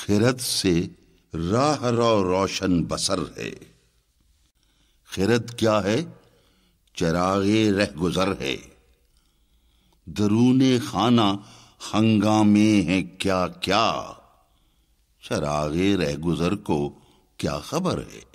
खिरत से राह रो रोशन बसर है खिरत क्या है चरागे रह गुजर है दरूने खाना हंगामे हैं क्या क्या चरागे रह गुजर को क्या खबर है